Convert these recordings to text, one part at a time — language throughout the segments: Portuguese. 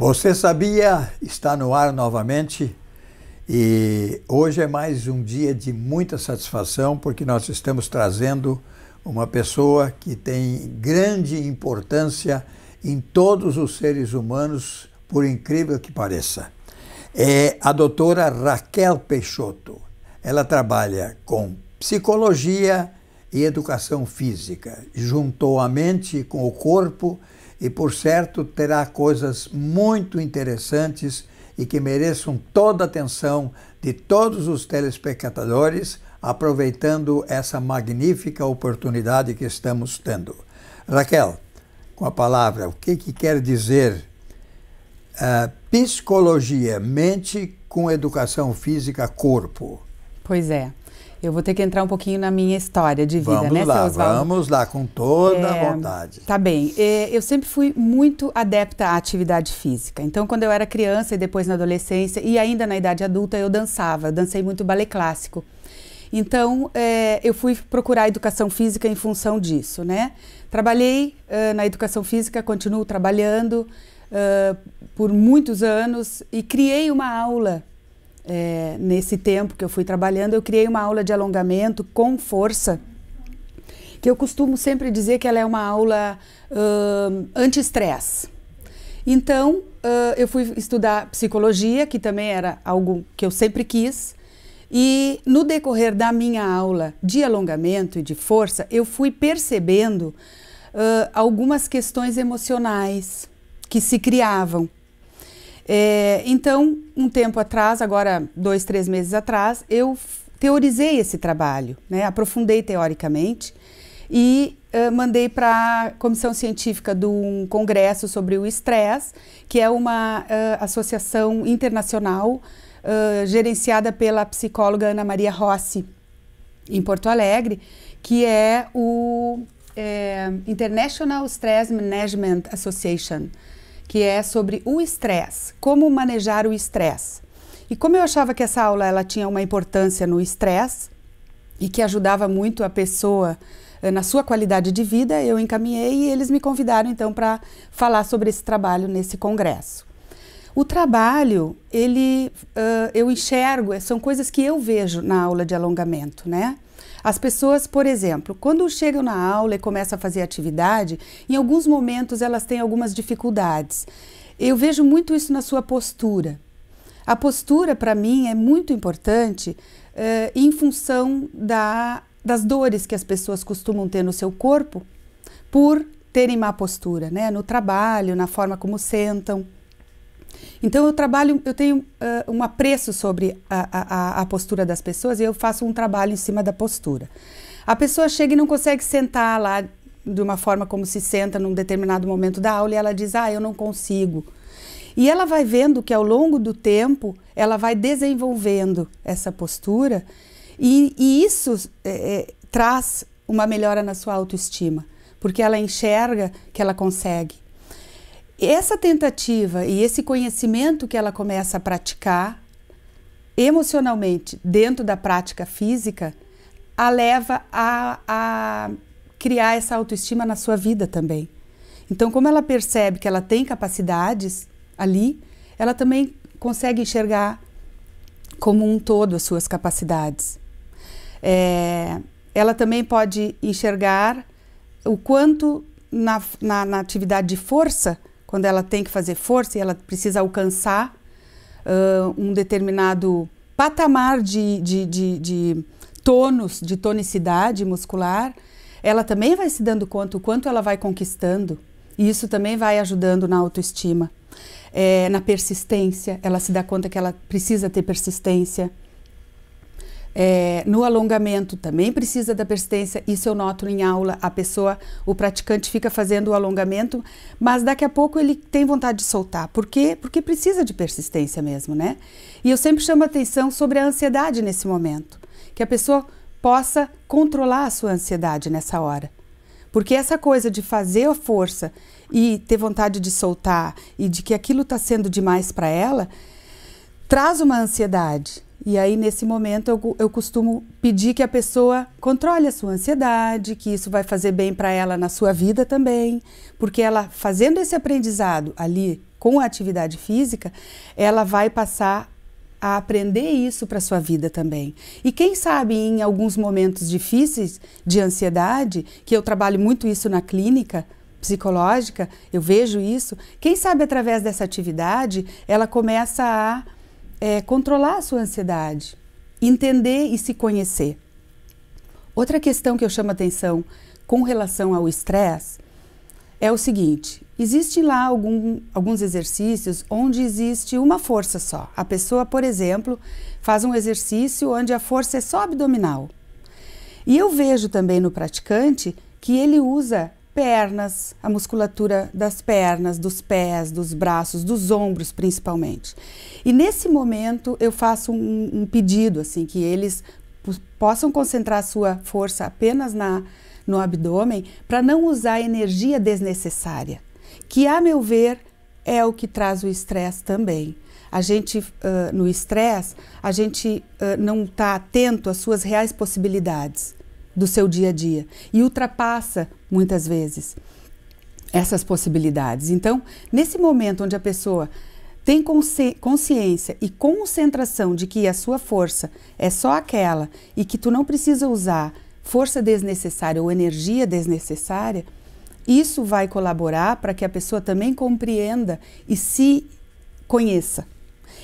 Você sabia? Está no ar novamente e hoje é mais um dia de muita satisfação porque nós estamos trazendo uma pessoa que tem grande importância em todos os seres humanos, por incrível que pareça. É a doutora Raquel Peixoto. Ela trabalha com psicologia e educação física, juntou a mente com o corpo e, por certo, terá coisas muito interessantes e que mereçam toda a atenção de todos os telespectadores, aproveitando essa magnífica oportunidade que estamos tendo. Raquel, com a palavra, o que, que quer dizer uh, psicologia, mente com educação física, corpo? Pois é. Eu vou ter que entrar um pouquinho na minha história de vida, vamos né, lá, Vamos lá, com toda é, a vontade. Tá bem. É, eu sempre fui muito adepta à atividade física. Então, quando eu era criança e depois na adolescência e ainda na idade adulta, eu dançava. Eu dancei muito balé clássico. Então, é, eu fui procurar educação física em função disso, né? Trabalhei uh, na educação física, continuo trabalhando uh, por muitos anos e criei uma aula é, nesse tempo que eu fui trabalhando, eu criei uma aula de alongamento com força, que eu costumo sempre dizer que ela é uma aula uh, anti-estresse. Então, uh, eu fui estudar psicologia, que também era algo que eu sempre quis, e no decorrer da minha aula de alongamento e de força, eu fui percebendo uh, algumas questões emocionais que se criavam. É, então, um tempo atrás, agora dois, três meses atrás, eu teorizei esse trabalho, né? aprofundei teoricamente e uh, mandei para a comissão científica de um congresso sobre o estresse, que é uma uh, associação internacional uh, gerenciada pela psicóloga Ana Maria Rossi, em Porto Alegre, que é o é, International Stress Management Association que é sobre o estresse, como manejar o estresse. E como eu achava que essa aula ela tinha uma importância no estresse e que ajudava muito a pessoa eh, na sua qualidade de vida, eu encaminhei e eles me convidaram então para falar sobre esse trabalho nesse congresso. O trabalho, ele, uh, eu enxergo, são coisas que eu vejo na aula de alongamento, né? As pessoas, por exemplo, quando chegam na aula e começam a fazer atividade, em alguns momentos elas têm algumas dificuldades. Eu vejo muito isso na sua postura. A postura, para mim, é muito importante eh, em função da, das dores que as pessoas costumam ter no seu corpo por terem má postura, né? no trabalho, na forma como sentam. Então eu trabalho, eu tenho uh, um apreço sobre a, a, a, postura das pessoas e eu faço um trabalho em cima da postura. A pessoa chega e não consegue sentar lá de uma forma como se senta num determinado momento da aula e ela diz: Ah, eu não consigo. E ela vai vendo que ao longo do tempo ela vai desenvolvendo essa postura e, e isso é, é traz uma melhora na sua autoestima, porque ela enxerga que ela consegue essa tentativa e esse conhecimento que ela começa a praticar emocionalmente dentro da prática física a leva a, a criar essa autoestima na sua vida também. Então, como ela percebe que ela tem capacidades ali, ela também consegue enxergar como um todo as suas capacidades. É, ela também pode enxergar o quanto na, na, na, atividade de força quando ela tem que fazer força e ela precisa alcançar uh, um determinado patamar de, de, de, de tônus, de tonicidade muscular, ela também vai se dando conta o quanto ela vai conquistando. E isso também vai ajudando na autoestima, é, na persistência. Ela se dá conta que ela precisa ter persistência. É, no alongamento também precisa da persistência, isso eu noto em aula. A pessoa, o praticante fica fazendo o alongamento, mas daqui a pouco ele tem vontade de soltar. Por quê? Porque precisa de persistência mesmo, né? E eu sempre chamo atenção sobre a ansiedade nesse momento, que a pessoa possa controlar a sua ansiedade nessa hora. Porque essa coisa de fazer a força e ter vontade de soltar e de que aquilo está sendo demais para ela, traz uma ansiedade e aí, nesse momento, eu, eu costumo pedir que a pessoa controle a sua ansiedade, que isso vai fazer bem para ela na sua vida também, porque ela, fazendo esse aprendizado ali com a atividade física, ela vai passar a aprender isso para sua vida também. E quem sabe em alguns momentos difíceis de ansiedade, que eu trabalho muito isso na clínica psicológica, eu vejo isso, quem sabe através dessa atividade ela começa a é, controlar a sua ansiedade, entender e se conhecer. Outra questão que eu chamo atenção com relação ao estresse é o seguinte: existe lá algum, alguns exercícios onde existe uma força só. A pessoa, por exemplo, faz um exercício onde a força é só abdominal. E eu vejo também no praticante que ele usa pernas, a musculatura das pernas, dos pés, dos braços, dos ombros principalmente. E nesse momento eu faço um, um pedido assim que eles possam concentrar sua força apenas na no abdômen para não usar energia desnecessária, que a meu ver é o que traz o estresse também. A gente uh, no estresse, a gente uh, não está atento às suas reais possibilidades do seu dia a dia e ultrapassa muitas vezes essas possibilidades. Então, nesse momento onde a pessoa tem consci consciência e concentração de que a sua força é só aquela e que tu não precisa usar força desnecessária ou energia desnecessária, isso vai colaborar para que a pessoa também compreenda e se conheça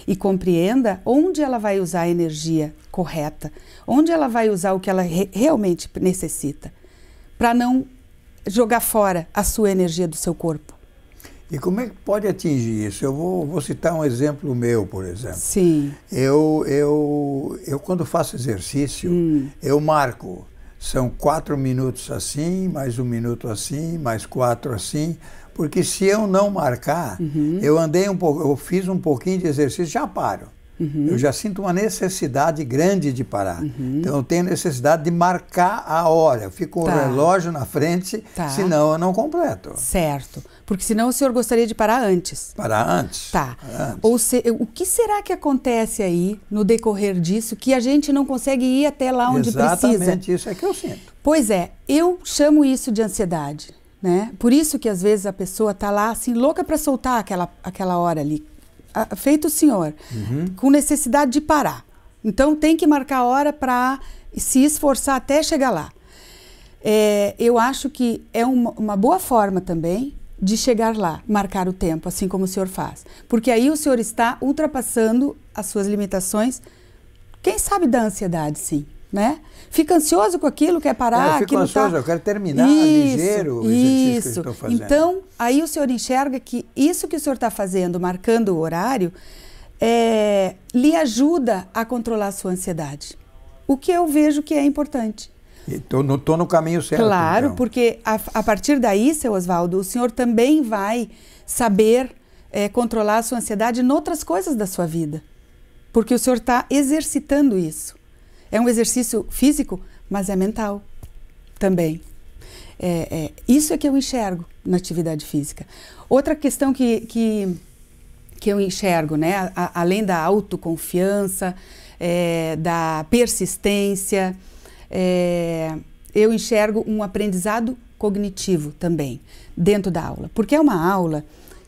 e compreenda onde ela vai usar a energia correta, onde ela vai usar o que ela re realmente necessita, para não jogar fora a sua energia do seu corpo. E como é que pode atingir isso? Eu vou, vou citar um exemplo meu, por exemplo. Sim. Eu, eu, eu quando faço exercício, hum. eu marco. São quatro minutos assim, mais um minuto assim, mais quatro assim. Porque se eu não marcar, uhum. eu andei um pouco, eu fiz um pouquinho de exercício, já paro. Uhum. Eu já sinto uma necessidade grande de parar. Uhum. Então eu tenho necessidade de marcar a hora. Fico tá. o relógio na frente, tá. senão eu não completo. Certo. Porque senão o senhor gostaria de parar antes. Parar antes. Tá. antes. Ou se, o que será que acontece aí no decorrer disso que a gente não consegue ir até lá onde Exatamente precisa? Exatamente isso é que eu sinto. Pois é, eu chamo isso de ansiedade. Né? Por isso que às vezes a pessoa tá lá assim louca para soltar aquela, aquela hora ali, a, feito o senhor, uhum. com necessidade de parar. Então tem que marcar a hora para se esforçar até chegar lá. É, eu acho que é uma, uma boa forma também de chegar lá, marcar o tempo, assim como o senhor faz, porque aí o senhor está ultrapassando as suas limitações, quem sabe da ansiedade, sim né? Fica ansioso com aquilo, quer parar, não, é, eu fico tá ansioso, tá... eu quero terminar isso, ligeiro o exercício isso. que eu estou fazendo. Então, aí o senhor enxerga que isso que o senhor está fazendo, marcando o horário, é, lhe ajuda a controlar a sua ansiedade. O que eu vejo que é importante. Estou no, tô no caminho certo. Claro, então. porque a, a, partir daí, seu Oswaldo, o senhor também vai saber é, controlar a sua ansiedade em outras coisas da sua vida. Porque o senhor está exercitando isso. É um exercício físico, mas é mental também. É, é, isso é que eu enxergo na atividade física. Outra questão que, que, que eu enxergo, né? A, além da autoconfiança, é, da persistência, é, eu enxergo um aprendizado cognitivo também dentro da aula. Porque é uma aula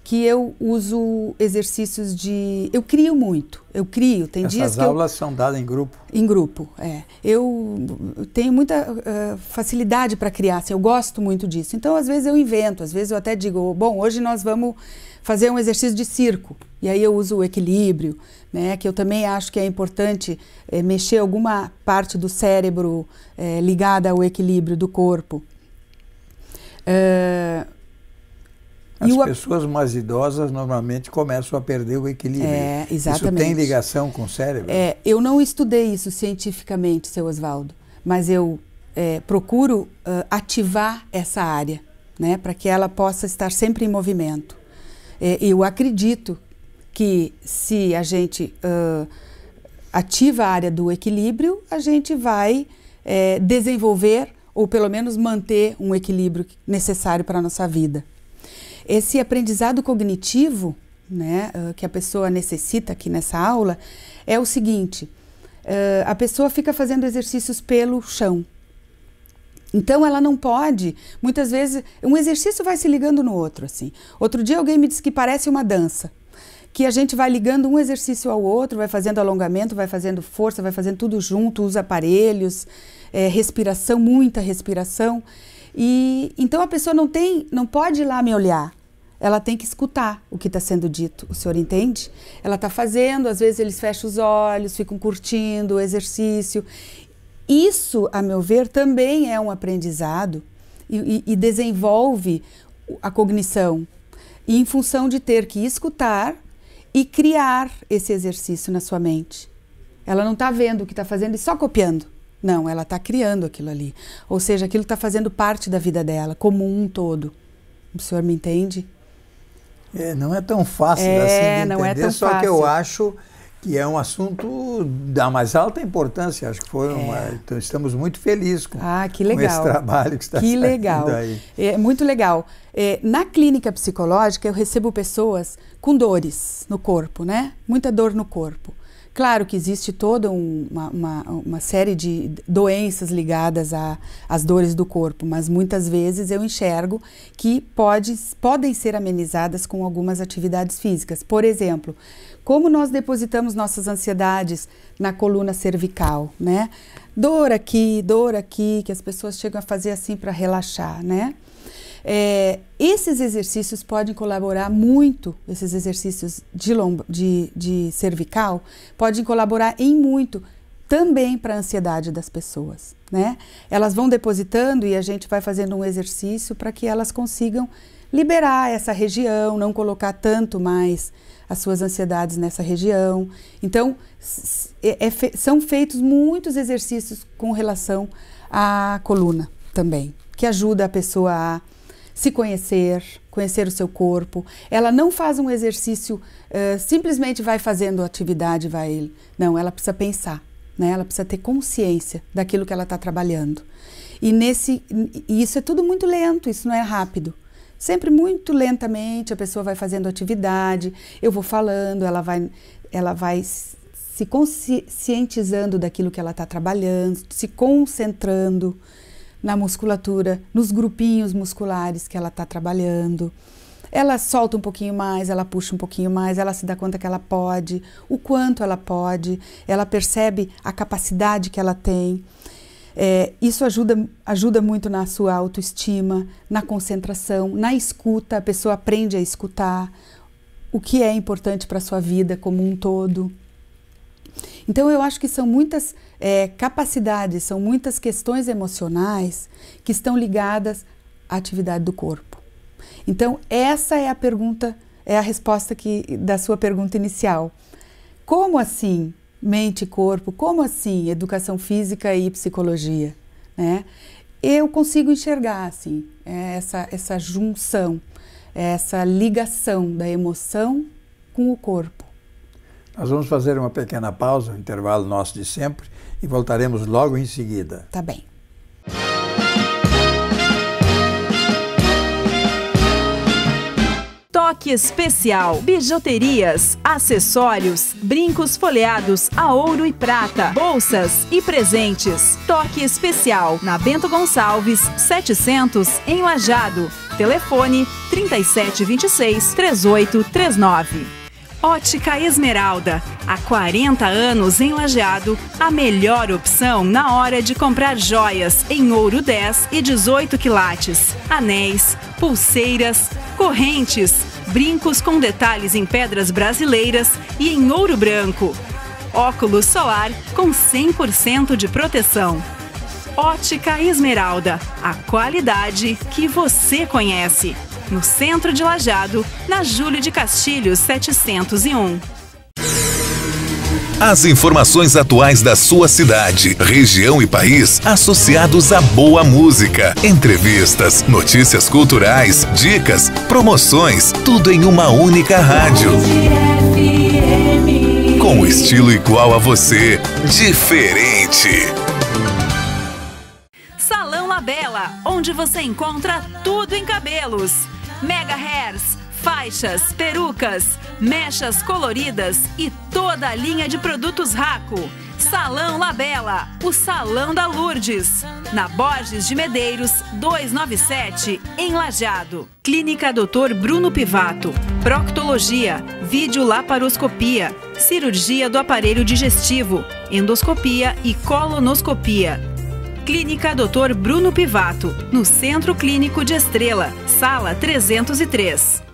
que eu uso exercícios de. Eu crio muito, eu crio. Tem Essas dias que. As aulas eu... são dadas em grupo? Em grupo, é. Eu tenho muita uh, facilidade para criar, assim, eu gosto muito disso. Então, às vezes, eu invento, às vezes, eu até digo, bom, hoje nós vamos fazer um exercício de circo. E aí eu uso o equilíbrio, né, que eu também acho que é importante é, mexer alguma parte do cérebro é, ligada ao equilíbrio do corpo. Uh, as o... pessoas mais idosas normalmente começam a perder o equilíbrio. É, exatamente. Isso tem ligação com o cérebro? É, eu não estudei isso cientificamente, seu Oswaldo, mas eu é, procuro uh, ativar essa área, né, para que ela possa estar sempre em movimento. É, eu acredito que se a gente uh, ativa a área do equilíbrio, a gente vai é, desenvolver ou pelo menos manter um equilíbrio necessário para a nossa vida. Esse aprendizado cognitivo né, ah, que a pessoa necessita aqui nessa aula é o seguinte: ah, a pessoa fica fazendo exercícios pelo chão. Então ela não pode, muitas vezes, um exercício vai se ligando no outro assim. Outro dia alguém me disse que parece uma dança, que a gente vai ligando um exercício ao outro, vai fazendo alongamento, vai fazendo força, vai fazendo tudo junto, os aparelhos, é, respiração, muita respiração. E então a pessoa não tem, não pode ir lá me olhar ela tem que escutar o que está sendo dito. O senhor entende? Ela está fazendo, às vezes eles fecham os olhos, ficam curtindo o exercício. Isso, a meu ver, também é um aprendizado e, e, e desenvolve a cognição. E em função de ter que escutar e criar esse exercício na sua mente. Ela não está vendo o que está fazendo e só copiando. Não, ela está criando aquilo ali. Ou seja, aquilo está fazendo parte da vida dela, como um todo. O senhor me entende? É, não é tão fácil é, assim de entender, não é tão só fácil. que eu acho que é um assunto da mais alta importância. Acho que foi é. uma. Então, estamos muito felizes com, ah, com, esse trabalho que está que legal. aí. É muito legal. É, na clínica psicológica eu recebo pessoas com dores no corpo, né? Muita dor no corpo. Claro que existe toda um, uma, uma, uma, série de doenças ligadas às dores do corpo, mas muitas vezes eu enxergo que pode, podem ser amenizadas com algumas atividades físicas. Por exemplo, como nós depositamos nossas ansiedades na coluna cervical, né? Dor aqui, dor aqui, que as pessoas chegam a fazer assim para relaxar, né? É, esses exercícios podem colaborar muito, esses exercícios de, lombo, de, de cervical podem colaborar em muito também para a ansiedade das pessoas, né? Elas vão depositando e a gente vai fazendo um exercício para que elas consigam liberar essa região, não colocar tanto mais as suas ansiedades nessa região. Então, é, é, são feitos muitos exercícios com relação à coluna também, que ajuda a pessoa a se conhecer, conhecer o seu corpo. Ela não faz um exercício, uh, simplesmente vai fazendo atividade, vai. Não, ela precisa pensar, né? Ela precisa ter consciência daquilo que ela está trabalhando. E nesse, e isso é tudo muito lento, isso não é rápido. Sempre muito lentamente a pessoa vai fazendo atividade, eu vou falando, ela vai, ela vai se conscientizando daquilo que ela está trabalhando, se concentrando na musculatura, nos grupinhos musculares que ela está trabalhando. Ela solta um pouquinho mais, ela puxa um pouquinho mais, ela se dá conta que ela pode, o quanto ela pode, ela percebe a capacidade que ela tem. É, isso ajuda, ajuda muito na sua autoestima, na concentração, na escuta. A pessoa aprende a escutar o que é importante para a sua vida como um todo. Então, eu acho que são muitas é, capacidades, são muitas questões emocionais que estão ligadas à atividade do corpo. Então, essa é a pergunta, é a resposta que, da sua pergunta inicial. Como assim mente e corpo? Como assim educação física e psicologia? Né? Eu consigo enxergar assim, é, essa, essa junção, é, essa ligação da emoção com o corpo nós vamos fazer uma pequena pausa, um intervalo nosso de sempre, e voltaremos logo em seguida. Tá bem. Toque especial, bijuterias, acessórios, brincos folheados a ouro e prata, bolsas e presentes. Toque especial na Bento Gonçalves, 700, em Lajado. Telefone 3726 3839. Ótica Esmeralda. Há 40 anos em Lajeado, a melhor opção na hora de comprar joias em ouro 10 e 18 quilates, anéis, pulseiras, correntes, brincos com detalhes em pedras brasileiras e em ouro branco. Óculos solar com 100% de proteção. Ótica Esmeralda, a qualidade que você conhece no centro de Lajado, na Júlio de Castilhos 701. As informações atuais da sua cidade, região e país associados à boa música. Entrevistas, notícias culturais, dicas, promoções, tudo em uma única rádio. Com um estilo igual a você, diferente. Salão Labela, onde você encontra tudo em cabelos Mega Hairs, faixas, perucas, mechas coloridas e toda a linha de produtos Raco. Salão Labela, o Salão da Lourdes. Na Borges de Medeiros, 297, em Lajado. Clínica Dr. Bruno Pivato. Proctologia, videolaparoscopia, cirurgia do aparelho digestivo, endoscopia e colonoscopia. Clínica Dr. Bruno Pivato, no Centro Clínico de Estrela, sala 303.